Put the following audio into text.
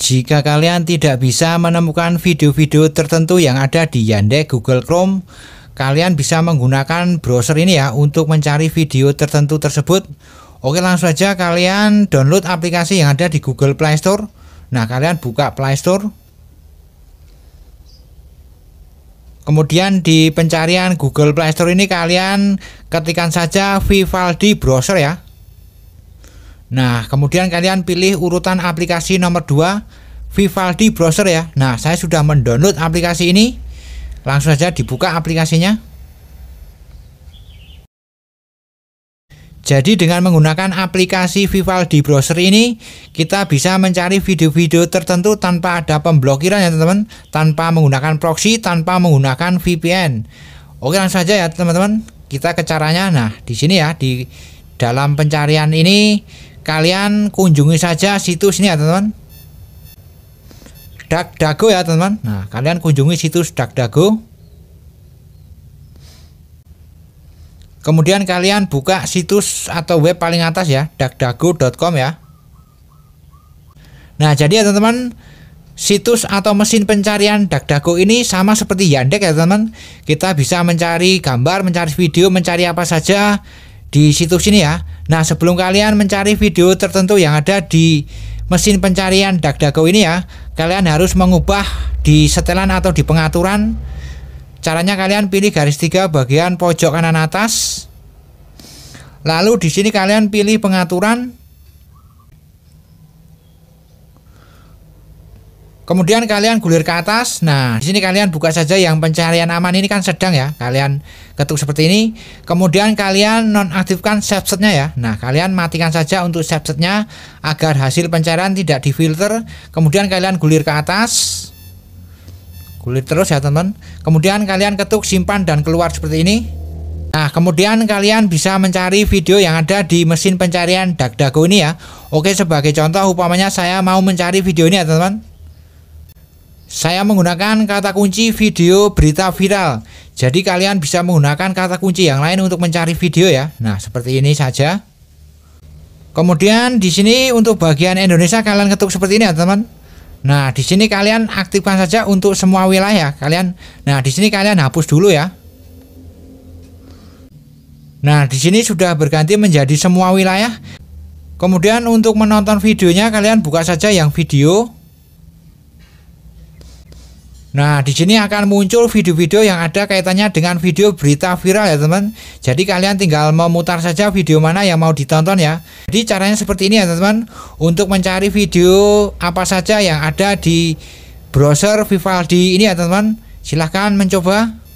Jika kalian tidak bisa menemukan video-video tertentu yang ada di Yandex, Google Chrome, kalian bisa menggunakan browser ini ya untuk mencari video tertentu tersebut. Oke, langsung aja kalian download aplikasi yang ada di Google Play Store. Nah, kalian buka Play Store. Kemudian di pencarian Google Play Store ini kalian ketikkan saja Vivaldi browser ya. Nah, kemudian kalian pilih urutan aplikasi nomor 2 Vivaldi browser ya. Nah, saya sudah mendownload aplikasi ini. Langsung saja dibuka aplikasinya. Jadi dengan menggunakan aplikasi Vivaldi browser ini, kita bisa mencari video-video tertentu tanpa ada pemblokiran ya teman-teman, tanpa menggunakan proxy, tanpa menggunakan VPN. Oke langsung saja ya teman-teman, kita ke caranya. Nah di sini ya di dalam pencarian ini kalian kunjungi saja situs ini ya teman-teman DuckDuckGo ya teman-teman nah kalian kunjungi situs DuckDuckGo kemudian kalian buka situs atau web paling atas ya DuckDuckGo.com ya nah jadi ya teman-teman situs atau mesin pencarian DuckDuckGo ini sama seperti Yandex ya teman-teman kita bisa mencari gambar mencari video mencari apa saja di situs ini ya. Nah, sebelum kalian mencari video tertentu yang ada di mesin pencarian DuckDuckGo ini ya, kalian harus mengubah di setelan atau di pengaturan. Caranya kalian pilih garis tiga bagian pojok kanan atas. Lalu di sini kalian pilih pengaturan Kemudian kalian gulir ke atas. Nah, di sini kalian buka saja yang pencarian aman ini kan sedang ya. Kalian ketuk seperti ini. Kemudian kalian nonaktifkan subsetnya ya. Nah, kalian matikan saja untuk subsetnya agar hasil pencarian tidak difilter. Kemudian kalian gulir ke atas. Gulir terus ya, teman-teman. Kemudian kalian ketuk simpan dan keluar seperti ini. Nah, kemudian kalian bisa mencari video yang ada di mesin pencarian DuckDuckGo ini ya. Oke, sebagai contoh upamanya saya mau mencari video ini ya, teman-teman. Saya menggunakan kata kunci video berita viral. Jadi kalian bisa menggunakan kata kunci yang lain untuk mencari video ya. Nah, seperti ini saja. Kemudian di sini untuk bagian Indonesia kalian ketuk seperti ini ya, teman. Nah, di sini kalian aktifkan saja untuk semua wilayah ya, kalian. Nah, di sini kalian hapus dulu ya. Nah, di sini sudah berganti menjadi semua wilayah. Kemudian untuk menonton videonya kalian buka saja yang video Nah, di sini akan muncul video-video yang ada kaitannya dengan video berita viral ya, teman. Jadi kalian tinggal memutar saja video mana yang mau ditonton ya. Jadi caranya seperti ini ya, teman. Untuk mencari video apa saja yang ada di browser Vivaldi ini ya, teman. Silahkan mencoba.